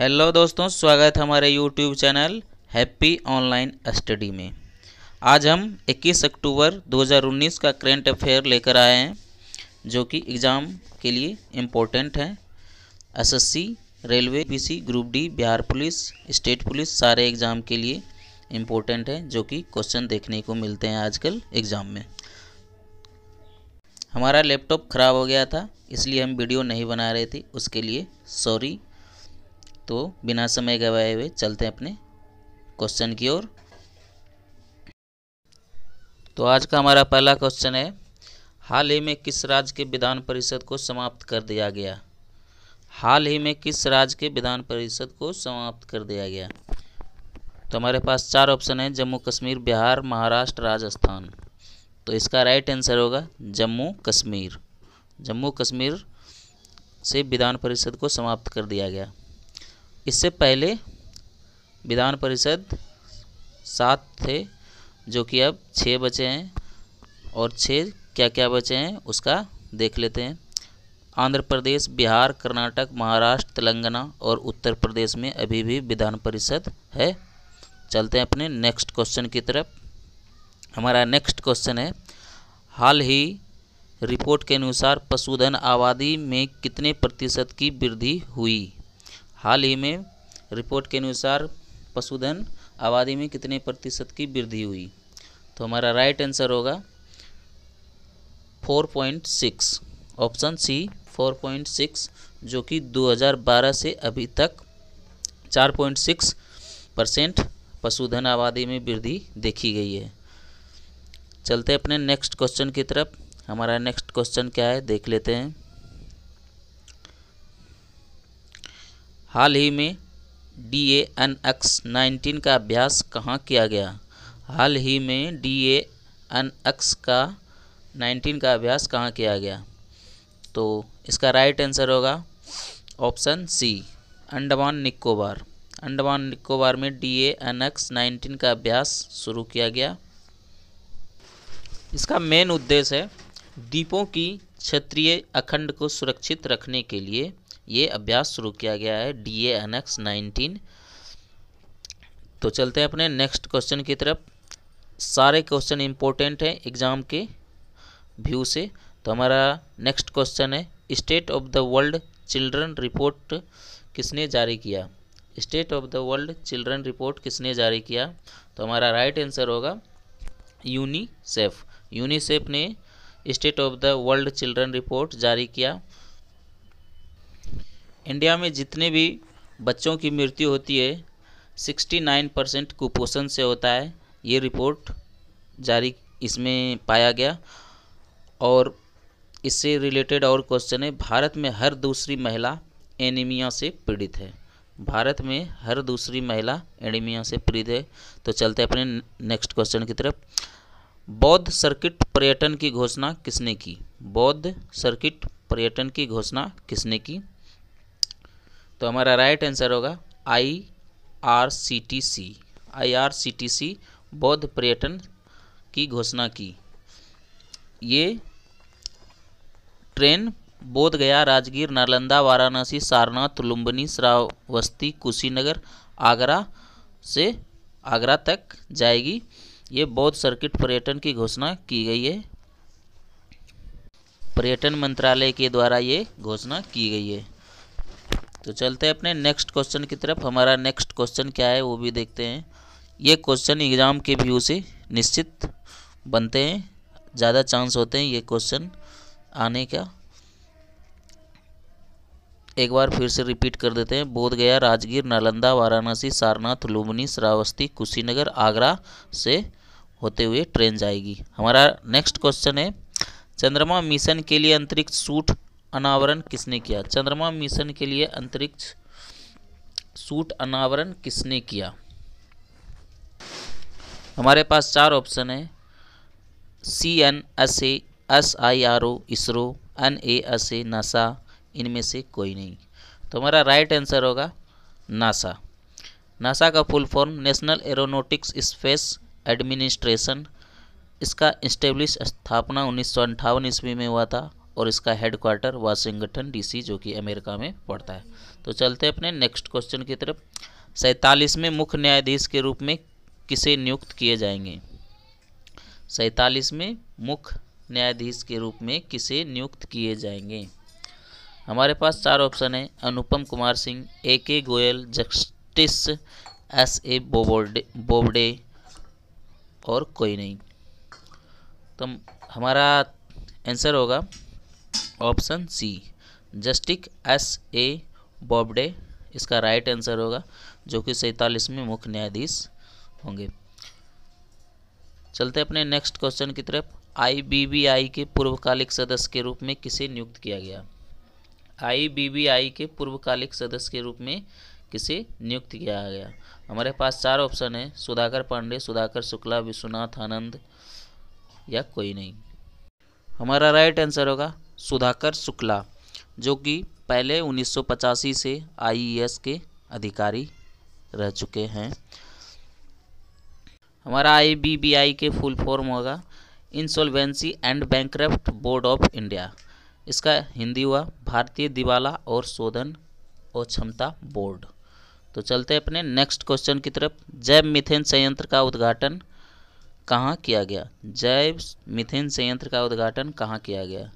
hello दोस्तों स्वागत है हमारे YouTube channel happy online study में आज हम 21 अक्टूबर 2019 का करेंट अफेयर लेकर आए हैं जो कि एग्ज़ाम के लिए इम्पोर्टेंट है SSC railway BC group D Bihar police state police सारे एग्ज़ाम के लिए इम्पोर्टेंट है जो कि क्वेश्चन देखने को मिलते हैं आजकल एग्ज़ाम में हमारा लैपटॉप ख़राब हो गया था इसलिए हम वीडियो नहीं बना रहे थे उसके लिए सॉरी तो बिना समय गवाए हुए चलते हैं अपने क्वेश्चन की ओर तो आज का हमारा पहला क्वेश्चन है हाल ही में किस राज्य के विधान परिषद को समाप्त कर दिया गया हाल ही में किस राज्य के विधान परिषद को समाप्त कर दिया गया तो हमारे पास चार ऑप्शन है जम्मू कश्मीर बिहार महाराष्ट्र राजस्थान तो इसका राइट आंसर होगा जम्मू कश्मीर जम्मू कश्मीर से विधान परिषद को समाप्त कर दिया गया इससे पहले विधान परिषद सात थे जो कि अब छः बचे हैं और छः क्या क्या बचे हैं उसका देख लेते हैं आंध्र प्रदेश बिहार कर्नाटक महाराष्ट्र तेलंगाना और उत्तर प्रदेश में अभी भी विधान परिषद है चलते हैं अपने नेक्स्ट क्वेश्चन की तरफ हमारा नेक्स्ट क्वेश्चन है हाल ही रिपोर्ट के अनुसार पशुधन आबादी में कितने प्रतिशत की वृद्धि हुई हाल ही में रिपोर्ट के अनुसार पशुधन आबादी में कितने प्रतिशत की वृद्धि हुई तो हमारा राइट आंसर होगा 4.6 ऑप्शन सी 4.6 जो कि 2012 से अभी तक 4.6 परसेंट पशुधन आबादी में वृद्धि देखी गई है चलते अपने नेक्स्ट क्वेश्चन की तरफ हमारा नेक्स्ट क्वेश्चन क्या है देख लेते हैं हाल ही में D A N X nineteen का अभ्यास कहाँ किया गया हाल ही में डी ए एन एक्स का नाइनटीन का अभ्यास कहाँ किया गया तो इसका राइट आंसर होगा ऑप्शन सी अंडमान निकोबार अंडमान निकोबार में D A N X nineteen का अभ्यास शुरू किया गया इसका मेन उद्देश्य है द्वीपों की क्षेत्रीय अखंड को सुरक्षित रखने के लिए ये अभ्यास शुरू किया गया है D A N X nineteen तो चलते हैं अपने नेक्स्ट क्वेश्चन की तरफ सारे क्वेश्चन इंपॉर्टेंट हैं एग्ज़ाम के व्यू से तो हमारा नेक्स्ट क्वेश्चन है state of the world children report किसने जारी किया state of the world children report किसने जारी किया तो हमारा राइट आंसर होगा यूनिसेफ यूनिसेफ ने state of the world children report जारी किया इंडिया में जितने भी बच्चों की मृत्यु होती है 69 परसेंट कुपोषण से होता है ये रिपोर्ट जारी इसमें पाया गया और इससे रिलेटेड और क्वेश्चन है भारत में हर दूसरी महिला एनीमिया से पीड़ित है भारत में हर दूसरी महिला एनीमिया से पीड़ित है तो चलते अपने नेक्स्ट क्वेश्चन की तरफ बौद्ध सर्किट पर्यटन की घोषणा किसने की बौद्ध सर्किट पर्यटन की घोषणा किसने की तो हमारा राइट आंसर होगा I R C T C I R C T C बौद्ध पर्यटन की घोषणा की ये ट्रेन बोध गया राजगीर नालंदा वाराणसी सारनाथ लुम्बनी श्रावस्ती कुशीनगर आगरा से आगरा तक जाएगी ये बौद्ध सर्किट पर्यटन की घोषणा की गई है पर्यटन मंत्रालय के द्वारा ये घोषणा की गई है तो चलते हैं अपने नेक्स्ट क्वेश्चन की तरफ हमारा नेक्स्ट क्वेश्चन क्या है वो भी देखते हैं ये क्वेश्चन एग्ज़ाम के व्यू से निश्चित बनते हैं ज़्यादा चांस होते हैं ये क्वेश्चन आने का एक बार फिर से रिपीट कर देते हैं बोधगया राजगीर नालंदा वाराणसी सारनाथ लुम्बनी श्रावस्ती कुशीनगर आगरा से होते हुए ट्रेन जाएगी हमारा नेक्स्ट क्वेश्चन है चंद्रमा मिशन के लिए अंतरिक्ष सूट अनावरण किसने किया चंद्रमा मिशन के लिए अंतरिक्ष सूट अनावरण किसने किया हमारे पास चार ऑप्शन है C N S A S I R O ISRO N A S A NASA इनमें से कोई नहीं तो हमारा राइट आंसर होगा नासा नासा का full form national aeronautics space administration इसका इस्टेब्लिश स्थापना उन्नीस ईस्वी में हुआ था और इसका हेड क्वार्टर वाशिंगटन डीसी जो कि अमेरिका में पड़ता है तो चलते हैं अपने नेक्स्ट क्वेश्चन की तरफ सैंतालीसवें मुख्य न्यायाधीश के रूप में किसे नियुक्त किए जाएंगे सैंतालीसवें मुख्य न्यायाधीश के रूप में किसे नियुक्त किए जाएंगे हमारे पास चार ऑप्शन है अनुपम Kumar Singh A K Goyal justice S A Bobde Bobde और कोई नहीं तो हमारा आंसर होगा option C justice S A Bobde इसका राइट आंसर होगा जो कि सैतालीसवें मुख्य न्यायाधीश होंगे चलते अपने नेक्स्ट क्वेश्चन की तरफ आईबीबीआई के पूर्वकालिक सदस्य के रूप में किसे नियुक्त किया गया आईबीबीआई के पूर्वकालिक सदस्य के रूप में किसे नियुक्त किया गया हमारे पास चार ऑप्शन है सुधाकर पांडे सुधाकर शुक्ला विश्वनाथ आनंद या कोई नहीं हमारा राइट आंसर होगा सुधाकर शुक्ला जो कि पहले उन्नीस से आईईएस e के अधिकारी रह चुके हैं हमारा आईबीबीआई के फुल फॉर्म होगा insolvency and bank board of India इसका हिंदी हुआ भारतीय दिवाला और शोधन और क्षमता बोर्ड तो चलते हैं अपने नेक्स्ट क्वेश्चन की तरफ जैव मिथेन संयंत्र का उद्घाटन कहाँ किया गया जैव मिथेन संयंत्र का उद्घाटन कहाँ किया गया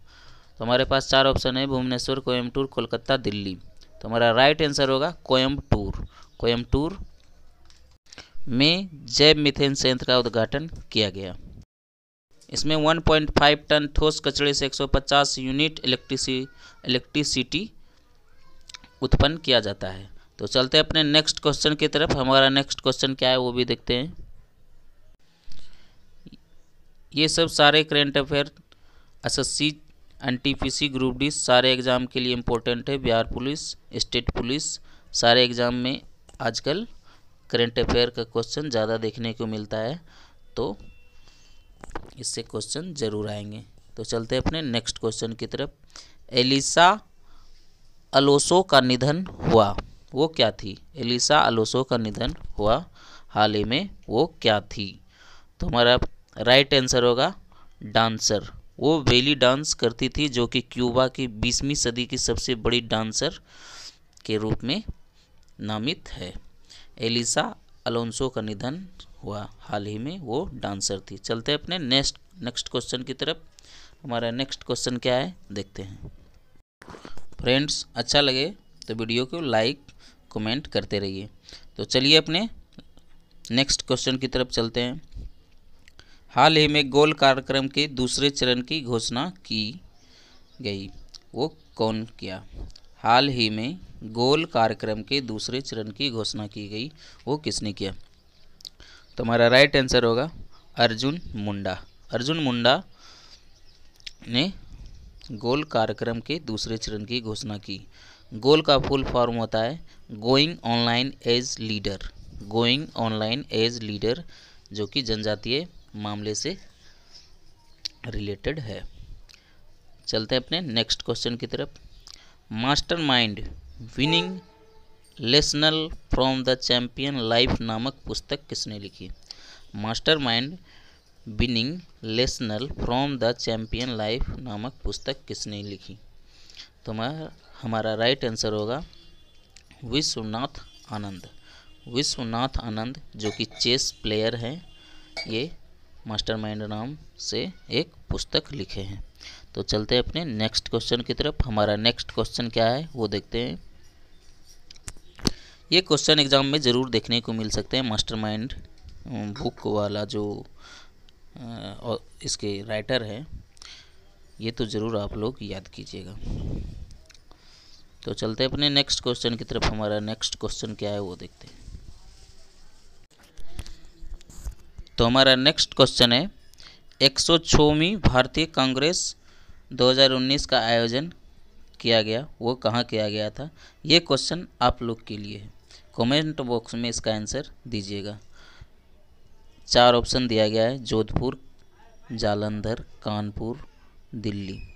तो हमारे पास चार ऑप्शन है भुवनेश्वर टूर कोलकाता दिल्ली तो हमारा राइट आंसर होगा कोयम टूर में जैव मिथेन संयंत्र का उद्घाटन किया गया इसमें 1.5 टन ठोस कचरे से 150 यूनिट इलेक्ट्रिसी इलेक्ट्रिसिटी उत्पन्न किया जाता है तो चलते अपने नेक्स्ट क्वेश्चन की तरफ हमारा नेक्स्ट क्वेश्चन क्या है वो भी देखते हैं ये सब सारे current affair SSC and group D सारे एग्ज़ाम के लिए इम्पोर्टेंट है बिहार पुलिस स्टेट पुलिस सारे एग्ज़ाम में आजकल करेंट अफेयर का क्वेश्चन ज़्यादा देखने को मिलता है तो इससे क्वेश्चन ज़रूर आएंगे तो चलते हैं अपने नेक्स्ट क्वेश्चन की तरफ एलिसा अलोसो का निधन हुआ वो क्या थी एलिसा अलोसो का निधन हुआ हाल ही में वो क्या थी तो हमारा राइट आंसर होगा डांसर वो बेली डांस करती थी जो कि क्यूबा की बीसवीं सदी की सबसे बड़ी डांसर के रूप में नामित है एलिसा अलोंसो का निधन हुआ हाल ही में वो डांसर थी चलते हैं अपने नेक्स्ट नेक्स्ट क्वेश्चन की तरफ हमारा नेक्स्ट क्वेश्चन क्या है देखते हैं फ्रेंड्स अच्छा लगे तो वीडियो को लाइक कमेंट करते रहिए तो चलिए अपने नेक्स्ट क्वेश्चन की तरफ चलते हैं हाल ही में गोल कार्यक्रम के दूसरे चरण की घोषणा की गई वो कौन किया हाल ही में गोल कार्यक्रम के दूसरे चरण की घोषणा की गई वो किसने किया तो हमारा राइट आंसर होगा अर्जुन मुंडा अर्जुन मुंडा ने गोल कार्यक्रम के दूसरे चरण की घोषणा की गोल का फुल फॉर्म होता है going online as leader going online as leader जो कि जनजातीय मामले से रिलेटेड है चलते हैं अपने नेक्स्ट क्वेश्चन की तरफ mastermind winning lessons from the champion life नामक पुस्तक किसने लिखी mastermind winning lessons from the champion life नामक पुस्तक किसने लिखी तो हमारा राइट आंसर होगा विश्वनाथ आनंद विश्वनाथ आनंद जो कि चेस प्लेयर हैं ये मास्टरमाइंड नाम से एक पुस्तक लिखे हैं तो चलते हैं अपने नेक्स्ट क्वेश्चन की तरफ हमारा नेक्स्ट क्वेश्चन क्या है वो देखते हैं ये क्वेश्चन एग्ज़ाम में ज़रूर देखने को मिल सकते हैं मास्टरमाइंड बुक वाला जो और इसके राइटर हैं ये तो ज़रूर आप लोग याद कीजिएगा तो चलते हैं अपने नेक्स्ट क्वेश्चन की तरफ हमारा नेक्स्ट क्वेश्चन क्या है वो देखते हैं तो हमारा नेक्स्ट क्वेश्चन है एक सौ भारतीय कांग्रेस 2019 का आयोजन किया गया वो कहाँ किया गया था ये क्वेश्चन आप लोग के लिए है कमेंट बॉक्स में इसका आंसर दीजिएगा चार ऑप्शन दिया गया है जोधपुर जालंधर कानपुर दिल्ली